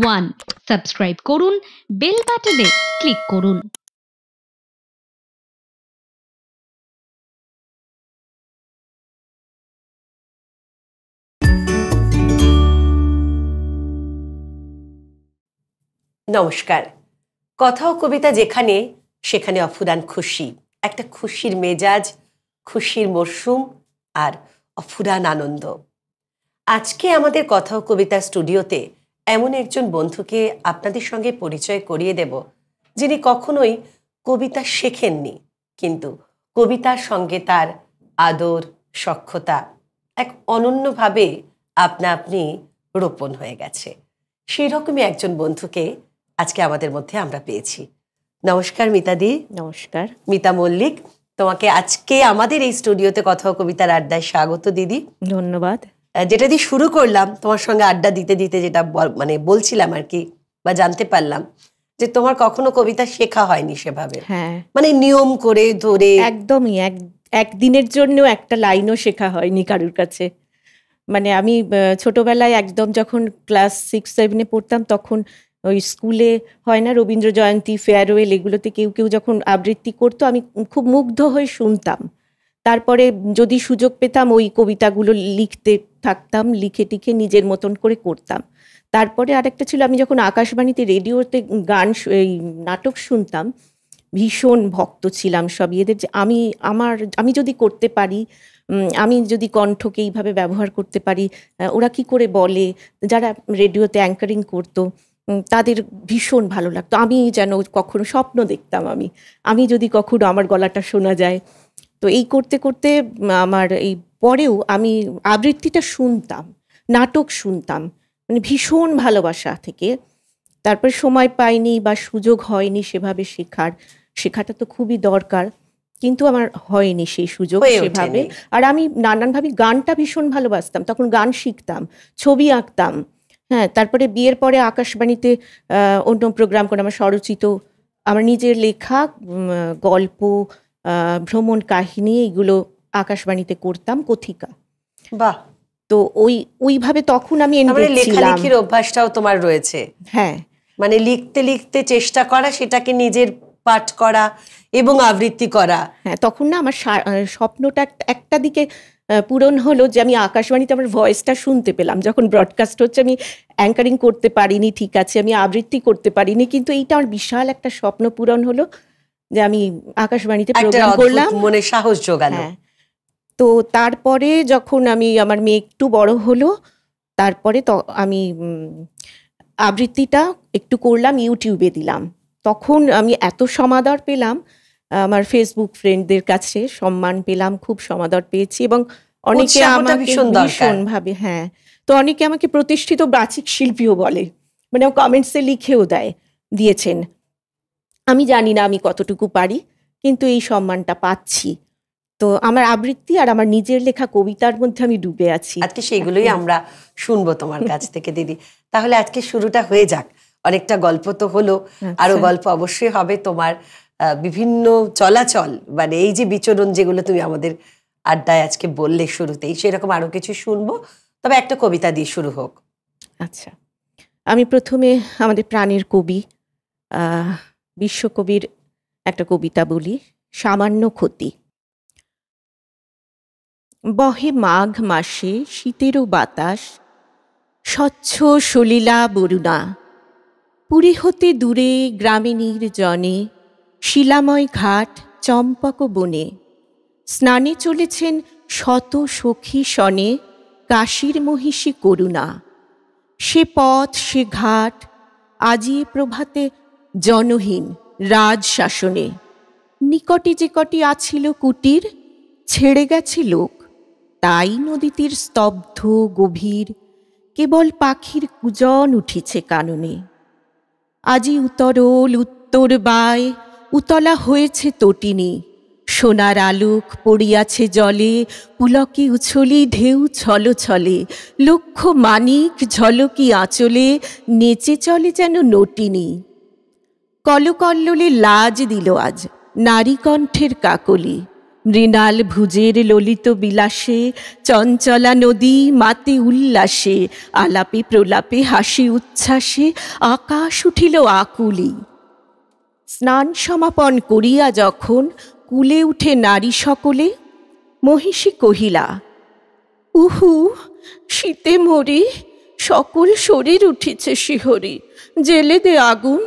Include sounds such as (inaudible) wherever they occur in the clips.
One subscribe করুন bell বাটনে click করুন নমস্কার কথা ও কবিতা যেখানে সেখানে অফুরান খুশি একটা খুশির মেজাজ খুশির মরশুম আর অফুরান আনন্দ আজকে আমাদের কথা ও কবিতা স্টুডিওতে এমন একজন বন্ধুকে আপনাদের সঙ্গে পরিচয় করিয়ে দেব যিনি কখনোই কবিতা শেখেননি কিন্তু কবিতার সঙ্গে তার আদর সক্ষতা এক অনন্যভাবে আপনা আপনি রোপণ হয়ে গেছে সেই রকমই একজন বন্ধুকে আজকে আমাদের মধ্যে আমরা পেয়েছি নমস্কার মিতাদি নমস্কার মিতা মল্লিক তোমাকে আজকে আমাদের এই স্টুডিওতে কথা কবিতার আড্ডায় স্বাগত দিদি ধন্যবাদ যেটা দিয়ে শুরু করলাম তোমার সঙ্গে আড্ডা দিতে দিতে যেটা মানে বলছিলাম আর কি বা জানতে পারলাম যে তোমার কখনো কবিতা শেখা হয়নি সেভাবে হ্যাঁ। মানে নিয়ম করে ধরে একদমই এক একদিনের জন্য একটা লাইনও শেখা হয়নি কারুর কাছে মানে আমি ছোটবেলায় একদম যখন ক্লাস সিক্স সেভেনে পড়তাম তখন ওই স্কুলে হয় না রবীন্দ্র জয়ন্তী ফেয়ারওয়েল এগুলোতে কেউ কেউ যখন আবৃত্তি করতো আমি খুব মুগ্ধ হয়ে শুনতাম তারপরে যদি সুযোগ পেতাম ওই কবিতাগুলো লিখতে থাকতাম লিখে টিখে নিজের মতন করে করতাম তারপরে আরেকটা ছিল আমি যখন আকাশবাণীতে রেডিওতে গান এই নাটক শুনতাম ভীষণ ভক্ত ছিলাম সব এদের যে আমি আমার আমি যদি করতে পারি আমি যদি কণ্ঠকে এইভাবে ব্যবহার করতে পারি ওরা কি করে বলে যারা রেডিওতে অ্যাঙ্কারিং করতো তাদের ভীষণ ভালো লাগতো আমি যেন কখনো স্বপ্ন দেখতাম আমি আমি যদি কখনো আমার গলাটা শোনা যায় তো এই করতে করতে আমার এই পরেও আমি আবৃত্তিটা শুনতাম নাটক শুনতাম মানে ভীষণ ভালোবাসা থেকে তারপর সময় পাইনি বা সুযোগ হয়নি সেভাবে শেখার শেখাটা তো খুবই দরকার কিন্তু আমার হয়নি সেই সুযোগ সেভাবে আর আমি নানানভাবে গানটা ভীষণ ভালোবাসতাম তখন গান শিখতাম ছবি আঁকতাম হ্যাঁ তারপরে বিয়ের পরে আকাশবাণীতে অন্য প্রোগ্রাম করে আমার স্বরচিত আমার নিজের লেখা গল্প ভ্রমণ কাহিনী এগুলো আকাশবাণীতে করতাম কথিকা বাহ তো ওই ওইভাবে তখন আমি লেখালেখির অভ্যাসটাও তোমার রয়েছে হ্যাঁ মানে লিখতে লিখতে চেষ্টা করা সেটাকে নিজের পাঠ করা এবং আবৃত্তি করা হ্যাঁ তখন না আমার স্বপ্নটা একটা দিকে পূরণ হলো যে আমি আকাশবাণীতে আমার ভয়েসটা শুনতে পেলাম যখন ব্রডকাস্ট হচ্ছে আমি অ্যাঙ্কারিং করতে পারিনি ঠিক আছে আমি আবৃত্তি করতে পারিনি কিন্তু এইটা আমার বিশাল একটা স্বপ্ন পূরণ হলো যে আমি আকাশবাণীতে প্রোগ্রাম করলাম মনে সাহস জোগালো হ্যাঁ। তো তারপরে যখন আমি আমার মেয়ে একটু বড় হলো তারপরে তো আমি আবৃত্তিটা একটু করলাম ইউটিউবে দিলাম তখন আমি এত সমাদর পেলাম আমার ফেসবুক ফ্রেন্ডদের কাছে সম্মান পেলাম খুব সমাদর পেয়েছি এবং অনেকে আমাকে ভীষণ ভাবে হ্যাঁ তো অনেকে আমাকে প্রতিষ্ঠিত বাচিক শিল্পীও বলে মানে কমেন্টসে লিখেও দেয় দিয়েছেন আমি জানি না আমি কতটুকু পারি কিন্তু এই সম্মানটা পাচ্ছি তো আমার আবৃত্তি আর আমার নিজের লেখা কবিতার মধ্যে আমি ডুবে আছি আজকে সেইগুলোই আমরা শুনবো তোমার কাছ থেকে দিদি তাহলে আজকে শুরুটা হয়ে যাক অনেকটা গল্প তো হলো আচ্ছা। আরো গল্প অবশ্যই হবে তোমার বিভিন্ন চলাচল মানে এই যে বিচরণ যেগুলো তুমি আমাদের আড্ডায় আজকে বললে শুরুতেই সেরকম আরো কিছু শুনবো তবে একটা কবিতা দিয়ে শুরু হোক আচ্ছা আমি প্রথমে আমাদের প্রাণের কবি বিশ্বকবির একটা কবিতা বলি সামান্য ক্ষতি বহে মাঘ মাসে শীতেরও বাতাস স্বচ্ছ সলিলা বরুণা পুরী হতে দূরে গ্রামে জনে শিলাময় ঘাট চম্পক বনে স্নানে চলেছেন শত সখী সনে কাশীর মহিষী করুণা সে পথ সে ঘাট আজি প্রভাতে জনহীন রাজ শাসনে নিকটে যে কটি আছিল কুটির ছেড়ে গেছে লোক তাই নদীতীর স্তব্ধ গভীর কেবল পাখির কুজন উঠিছে কাননে আজি উতরল উত্তর বায় উতলা হয়েছে তটিনি সোনার আলোক পড়িয়াছে জলে পুলকি উছলি ঢেউ ছল ছলে লক্ষ মানিক ঝলকি আঁচলে নেচে চলে যেন নটিনী কলকল্লোলে লাজ দিল আজ নারী কণ্ঠের কাকলি মৃণাল ভুজের ললিত বিলাসে চঞ্চলা নদী মাতে উল্লাসে আলাপে প্রলাপে হাসি উচ্ছ্বাসে আকাশ উঠিল আকুলি স্নান সমাপন করিয়া যখন কুলে উঠে নারী সকলে মহিষী কহিলা উহু শীতে মরি সকল শরীর উঠিছে শিহরি জেলে দে আগুন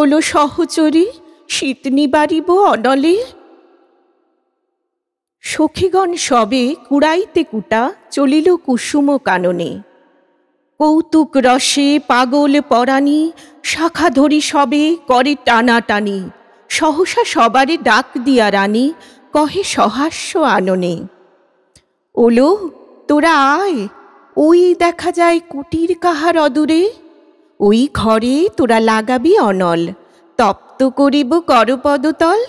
ওলো সহচরী শীত নিবারিব অনলে সখীগণ সবে কুড়াইতে কুটা চলিল কুসুম কাননে কৌতুক রসে পাগল পরাণী শাখা ধরি সবে করে টানাটানি সহসা সবারে ডাক দিয়া রানী কহে সহাস্য আননে ওলো তোরা আয় ওই দেখা যায় কুটির কাহার অদূরে ওই ঘরে তোরা লাগাবি অনল তপ্ত করিব করপদতল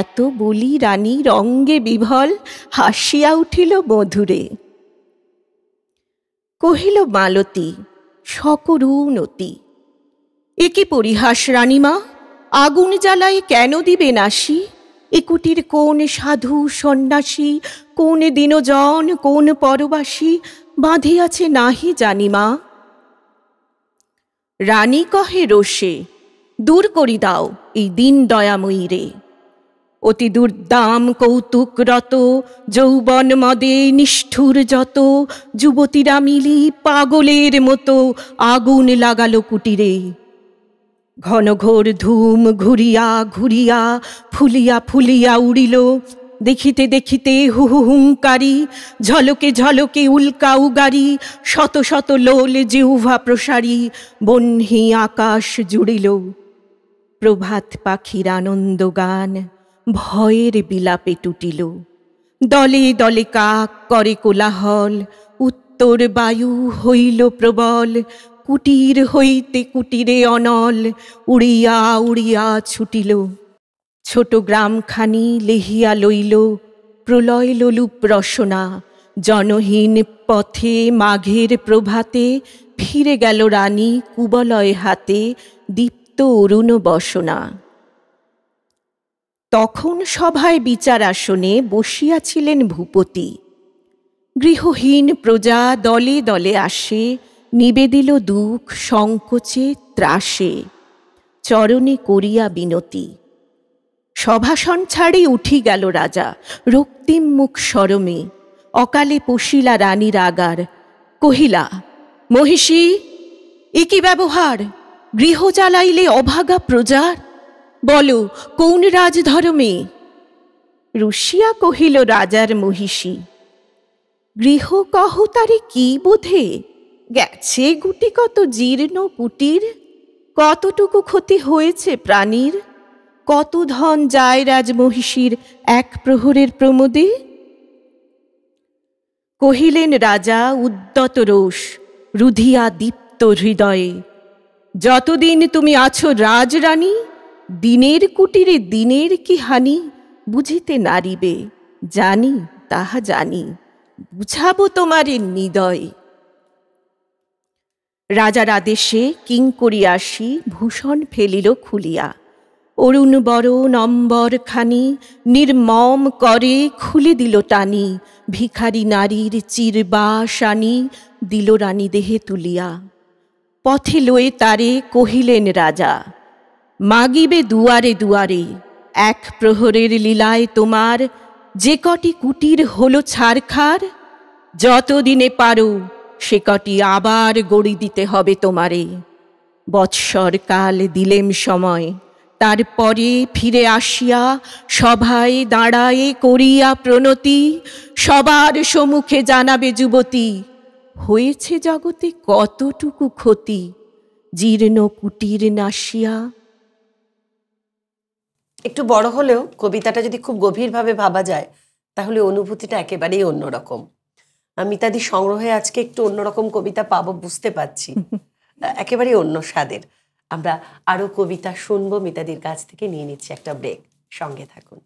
এত বলি রানী রঙ্গে বিভল হাসিয়া উঠিল মধুরে কহিল মালতী সকরুণতি এ কি পরিহাস রানীমা আগুন জ্বালায় কেন দিবে নাসি একুটির কোন সাধু সন্ন্যাসী কোন দিনজন কোন পরবাসী বাঁধিয়াছে নাহি জানিমা রানী কহে রোষে দূর করি দাও এই দিন দয়াময়ী রে অতি দুর্দাম কৌতুকরত যৌবন মদে নিষ্ঠুর যত যুবতীরা মিলি পাগলের মতো আগুন লাগালো কুটিরে ঘনঘোর ধূম ঘুরিয়া ঘুরিয়া ফুলিয়া ফুলিয়া উড়িল দেখিতে দেখিতে হুহু হুঙ্কারি ঝলকে ঝলকে উল্কা উগারি শত শত লোল জিহ্বা প্রসারী বহ্নি আকাশ জুড়িল প্রভাত পাখির আনন্দ গান ভয়ের বিলাপে টুটিল দলে দলে কাক করে কোলাহল উত্তর বায়ু হইল প্রবল কুটির হইতে কুটিরে অনল উড়িয়া উড়িয়া ছুটিল ছোট গ্রামখানি লেহিয়া লইল প্রলয় লোলুপ রসনা জনহীন পথে মাঘের প্রভাতে ফিরে গেল রানী কুবলয় হাতে দীপ্ত অরুণ বসনা তখন সভায় বিচার আসনে বসিয়াছিলেন ভূপতি গৃহহীন প্রজা দলে দলে আসে নিবেদিল দুঃখ সংকোচে ত্রাসে চরণে করিয়া বিনতি সভাসন ছাড়ি উঠি গেল রাজা রক্তিম মুখ সরমে অকালে পশিলা রানীর আগার কহিলা মহিষী এ কি ব্যবহার গৃহ চালাইলে অভাগা প্রজার বলো কোন রাজধর্মে রুশিয়া কহিল রাজার মহিষী গৃহ কহ তারে কি বোধে গেছে গুটি কত জীর্ণ কুটির কতটুকু ক্ষতি হয়েছে প্রাণীর কত ধন যায় রাজমহিষীর এক প্রহরের প্রমোদে কহিলেন রাজা উদ্যত রোষ রুধিয়া দীপ্ত হৃদয়ে যতদিন তুমি আছো রাজরানী দিনের কুটিরে দিনের কি হানি বুঝিতে নারিবে জানি তাহা জানি বুঝাবো তোমার নিদয় রাজার আদেশে কিং করিয়াসি ভূষণ ফেলিল খুলিয়া অরুণ বড় নম্বর খানি নির্মম করে খুলে দিল টানি ভিখারি নারীর চিরবাসানি দিল রানী দেহে তুলিয়া পথে লয়ে তারে কহিলেন রাজা মাগিবে দুয়ারে দুয়ারে এক প্রহরের লীলায় তোমার যে কটি কুটির হলো ছারখার যতদিনে পারো সে কটি আবার গড়ি দিতে হবে তোমারে বৎসরকাল দিলেম সময় তারপরে ফিরে আসিয়া সভায় দাঁড়ায় করিয়া প্রণতি সবার সম্মুখে জানাবে যুবতী হয়েছে জগতে কতটুকু ক্ষতি জীর্ণ কুটির নাসিয়া একটু বড় হলেও কবিতাটা যদি খুব গভীরভাবে ভাবা যায় তাহলে অনুভূতিটা একেবারেই অন্যরকম মিতাদি সংগ্রহে আজকে একটু অন্যরকম কবিতা পাবো বুঝতে পারছি (laughs) একেবারেই অন্য স্বাদের আমরা আরও কবিতা শুনবো মিতাদির কাছ থেকে নিয়ে নিচ্ছি একটা ব্রেক সঙ্গে থাকুন